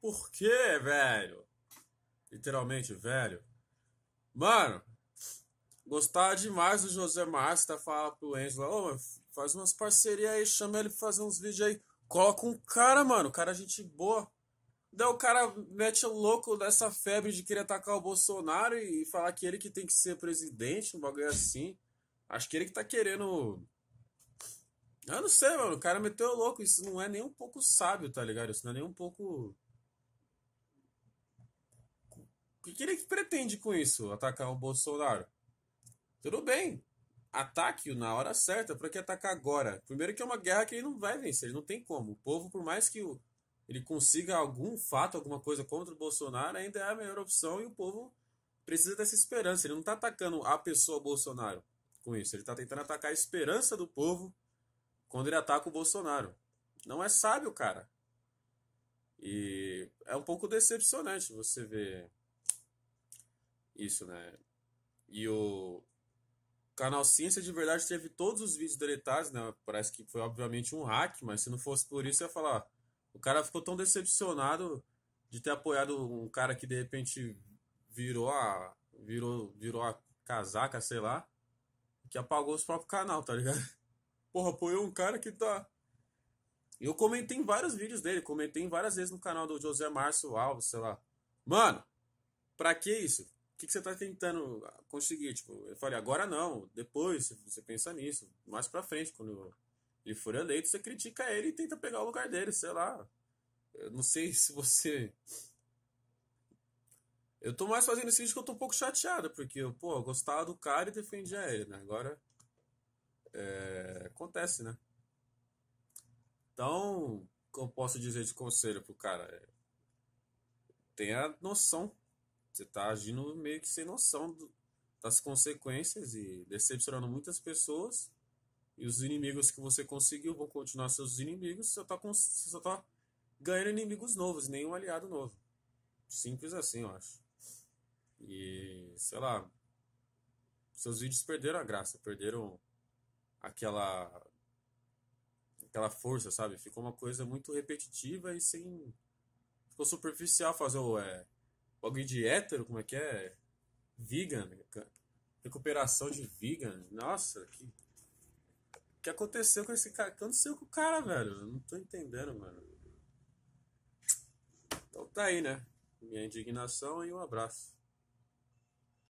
Por quê, velho? Literalmente, velho. Mano, gostar demais do José Márcio, tá? falando pro Enzo lá, faz umas parcerias aí, chama ele pra fazer uns vídeos aí. Coloca um cara, mano, cara gente boa. Daí o cara mete o louco dessa febre de querer atacar o Bolsonaro e falar que ele que tem que ser presidente, um bagulho assim. Acho que ele que tá querendo. Eu não sei, mano. O cara meteu o louco. Isso não é nem um pouco sábio, tá ligado? Isso não é nem um pouco. O que, que ele pretende com isso? Atacar o Bolsonaro? Tudo bem, ataque-o na hora certa, para que atacar agora? Primeiro que é uma guerra que ele não vai vencer, ele não tem como. O povo, por mais que ele consiga algum fato, alguma coisa contra o Bolsonaro, ainda é a melhor opção e o povo precisa dessa esperança. Ele não está atacando a pessoa Bolsonaro com isso, ele está tentando atacar a esperança do povo quando ele ataca o Bolsonaro. Não é sábio, cara. E é um pouco decepcionante você ver isso, né? E o canal Ciência de Verdade teve todos os vídeos deletados, né? Parece que foi, obviamente, um hack, mas se não fosse por isso, eu ia falar. O cara ficou tão decepcionado de ter apoiado um cara que de repente virou a. virou, virou a casaca, sei lá, que apagou os próprios canal, tá ligado? Porra, apoiou um cara que tá. Eu comentei em vários vídeos dele, comentei várias vezes no canal do José Márcio Alves, sei lá. Mano, pra que isso? que, que você está tentando conseguir? Tipo, eu falei, agora não, depois você pensa nisso, mais pra frente, quando ele for eleito, você critica ele e tenta pegar o lugar dele, sei lá. Eu não sei se você. Eu tô mais fazendo esse vídeo que eu tô um pouco chateado, porque eu, pô, eu gostava do cara e defendia ele, né? Agora. É... acontece, né? Então, o que eu posso dizer de conselho pro cara? É... Tenha noção você está agindo meio que sem noção do, das consequências e decepcionando muitas pessoas. E os inimigos que você conseguiu vão continuar seus inimigos. Você está só tá ganhando inimigos novos, nenhum aliado novo. Simples assim, eu acho. E, sei lá, seus vídeos perderam a graça, perderam aquela aquela força, sabe? Ficou uma coisa muito repetitiva e sem ficou superficial fazer o é, bagulho de hétero, como é que é? Vegan. Recuperação de vegan. Nossa, que. O que aconteceu com esse cara? O que aconteceu com o cara, velho? Eu não tô entendendo, mano. Então tá aí, né? Minha indignação e um abraço.